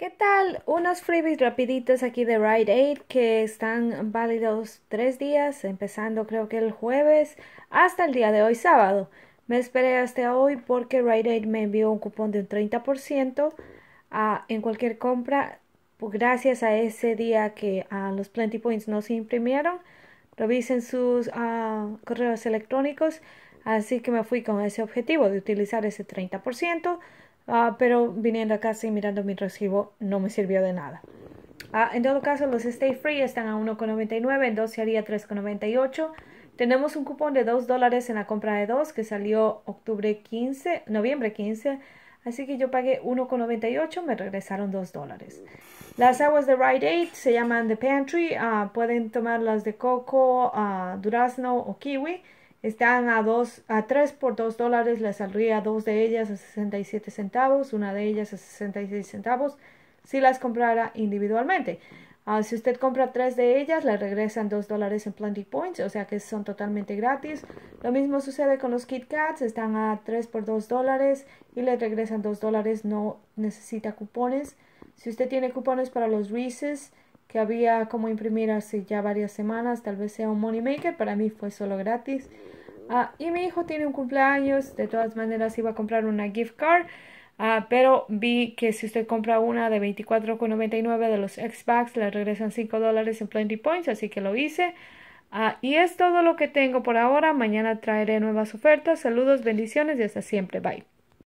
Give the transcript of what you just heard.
¿Qué tal? Unos freebies rapiditos aquí de Rite Aid que están válidos tres días, empezando creo que el jueves hasta el día de hoy sábado. Me esperé hasta hoy porque Rite Aid me envió un cupón de un 30% a, ah, en cualquier compra. Pues, gracias a ese día que ah, los Plenty Points no se imprimieron, revisen sus ah, correos electrónicos. Así que me fui con ese objetivo de utilizar ese 30%. Ah, pero viniendo a casa y mirando mi recibo no me sirvió de nada. Ah, en todo caso, los Stay Free están a 1,99, en 12 haría 3,98. Tenemos un cupón de 2 dólares en la compra de dos que salió octubre 15, noviembre 15. Así que yo pagué 1,98, me regresaron 2 dólares. Las aguas de Rite Aid se llaman The Pantry. Ah, pueden tomarlas de coco, durazno o kiwi. Están a, dos, a 3 por 2 dólares, le saldría dos de ellas a 67 centavos, una de ellas a 66 centavos si las comprara individualmente. Ah, si usted compra tres de ellas, le regresan 2 dólares en Plenty Points, o sea que son totalmente gratis. Lo mismo sucede con los Kit Kats, están a 3 por 2 dólares y le regresan 2 dólares, no necesita cupones. Si usted tiene cupones para los Reese's, que había como imprimir hace ya varias semanas, tal vez sea un money maker, para mí fue solo gratis. Ah, y mi hijo tiene un cumpleaños, de todas maneras iba a comprar una gift card, ah, pero vi que si usted compra una de 24,99 de los Xbox, le regresan 5 dólares en Plenty Points, así que lo hice. Ah, y es todo lo que tengo por ahora, mañana traeré nuevas ofertas, saludos, bendiciones y hasta siempre, bye.